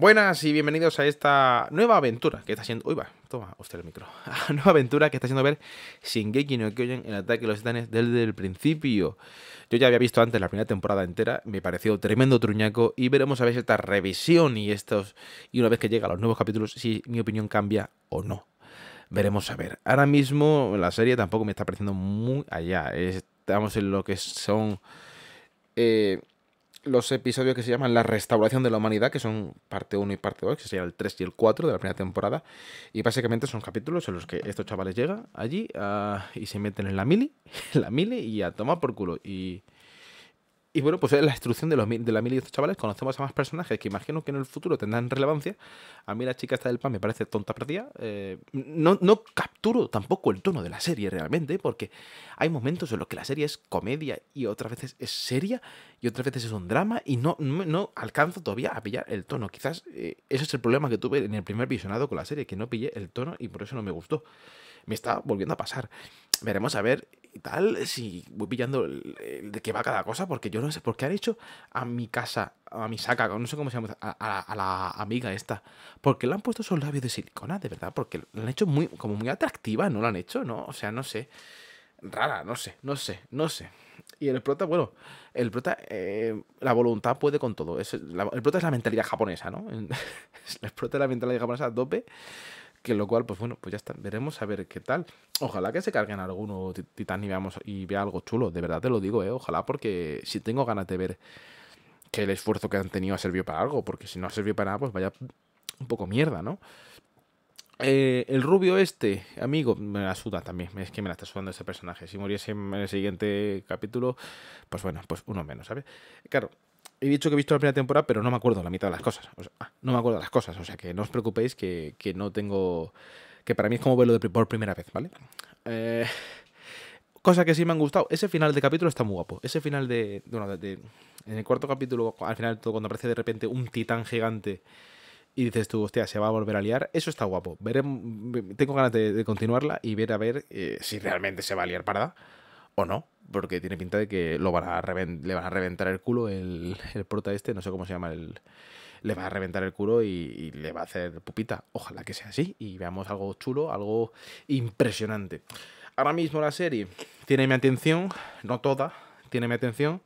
Buenas y bienvenidos a esta nueva aventura que está siendo... Uy, va, toma usted el micro. nueva aventura que está siendo ver Shingeki no Kyojin, el ataque de los titanes desde el principio. Yo ya había visto antes la primera temporada entera, me pareció tremendo truñaco y veremos a ver si esta revisión y estos... Y una vez que llega los nuevos capítulos, si mi opinión cambia o no. Veremos a ver. Ahora mismo la serie tampoco me está pareciendo muy allá. Estamos en lo que son... Eh, los episodios que se llaman La restauración de la humanidad, que son parte 1 y parte 2, que sería el 3 y el 4 de la primera temporada. Y básicamente son capítulos en los que estos chavales llegan allí ah, y se meten en la mili, en la mili y a tomar por culo. Y, y bueno, pues es la instrucción de, los, de la mil y dos chavales. Conocemos a más personajes que imagino que en el futuro tendrán relevancia. A mí la chica esta del pan me parece tonta perdida. Eh, no, no capturo tampoco el tono de la serie realmente, porque hay momentos en los que la serie es comedia y otras veces es seria y otras veces es un drama y no, no, alcanzo todavía a pillar el tono. Quizás eh, ese es el problema que tuve en el primer visionado con la serie, que no pillé el tono y por eso no me gustó. Me está volviendo a pasar. Veremos a ver tal, si voy pillando el, de qué va cada cosa, porque yo no sé por qué han hecho a mi casa, a mi saca, no sé cómo se llama, a, la amiga esta, porque le han puesto esos labios de silicona, de verdad, porque la han hecho muy, como muy atractiva, ¿no la han hecho? ¿No? O sea, no sé. Rara, no sé, no sé, no sé. Y el prota, bueno, el prota, eh, la voluntad puede con todo. Es, el prota es la mentalidad japonesa, ¿no? el prota es la mentalidad japonesa dope lo cual, pues bueno, pues ya está, veremos a ver qué tal. Ojalá que se carguen alguno titán y veamos y vea algo chulo, de verdad te lo digo, eh, ojalá porque si tengo ganas de ver que el esfuerzo que han tenido ha servido para algo, porque si no ha servido para nada, pues vaya un poco mierda, ¿no? Eh, el rubio este, amigo, me la suda también. Es que me la está sudando ese personaje. Si muriese en el siguiente capítulo, pues bueno, pues uno menos, ¿sabes? Claro, he dicho que he visto la primera temporada, pero no me acuerdo la mitad de las cosas. Ah, no me acuerdo de las cosas, o sea que no os preocupéis que, no tengo... que para mí es como verlo por primera vez, ¿vale? Eh, cosa que sí me han gustado. Ese final de capítulo está muy guapo. Ese final de... Bueno, de, en el cuarto capítulo, al final todo, cuando aparece de repente un titán gigante y dices tú, hostia, se va a volver a liar, eso está guapo. tengo ganas de, continuarla y ver a ver eh, si realmente se va a liar parda. O no, porque tiene pinta de que lo a le van a reventar el culo el, el prota este, no sé cómo se llama el, le va a reventar el culo y, y, le va a hacer pupita. Ojalá que sea así y veamos algo chulo, algo impresionante. Ahora mismo la serie tiene mi atención, no toda, tiene mi atención.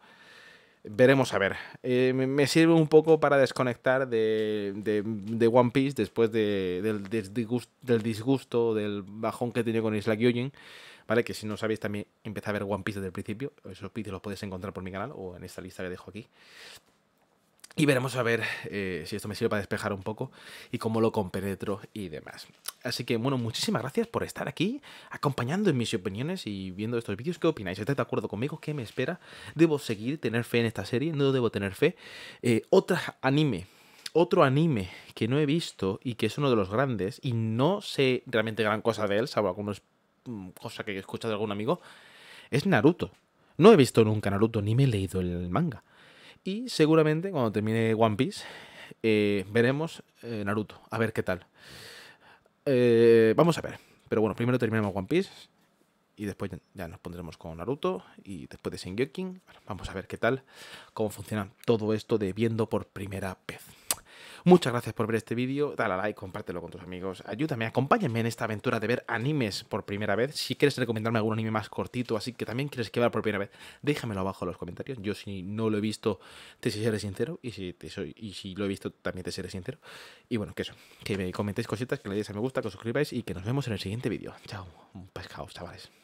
Veremos a ver. Eh, me sirve un poco para desconectar de, de, One Piece después de, del, disgusto, del, disgusto, del bajón que tenido con Isla Gyojin. ¿Vale? Que si no sabéis también empecé a ver One Piece desde el principio. Esos vídeos los podéis encontrar por mi canal o en esta lista que dejo aquí. Y veremos a ver eh, si esto me sirve para despejar un poco y cómo lo compenetro y demás. Así que, bueno, muchísimas gracias por estar aquí, acompañando en mis opiniones y viendo estos vídeos. ¿Qué opináis? ¿Estáis de acuerdo conmigo? ¿Qué me espera? ¿Debo seguir, tener fe en esta serie? ¿No debo tener fe? Eh, otro anime otro anime que no he visto y que es uno de los grandes y no sé realmente gran cosa de él, salvo algunas mm, cosa que he escuchado de algún amigo, es Naruto. No he visto nunca Naruto ni me he leído el manga. Y seguramente cuando termine One Piece eh, veremos eh, Naruto, a ver qué tal. Eh, vamos a ver. Pero bueno, primero terminamos One Piece y después ya nos pondremos con Naruto y después de Shingeki. vamos a ver qué tal, cómo funciona todo esto de viendo por primera vez. Muchas gracias por ver este vídeo, dale a like, compártelo con tus amigos, ayúdame, acompáñenme en esta aventura de ver animes por primera vez. Si quieres recomendarme algún anime más cortito, así que también quieres que vea por primera vez, déjamelo abajo en los comentarios. Yo si no lo he visto, te seré sincero, y si, te soy, y si lo he visto, también te seré sincero. Y bueno, que eso, que me comentéis cositas, que le deis a me gusta, que os suscribáis y que nos vemos en el siguiente vídeo. Chao, pescado, chavales.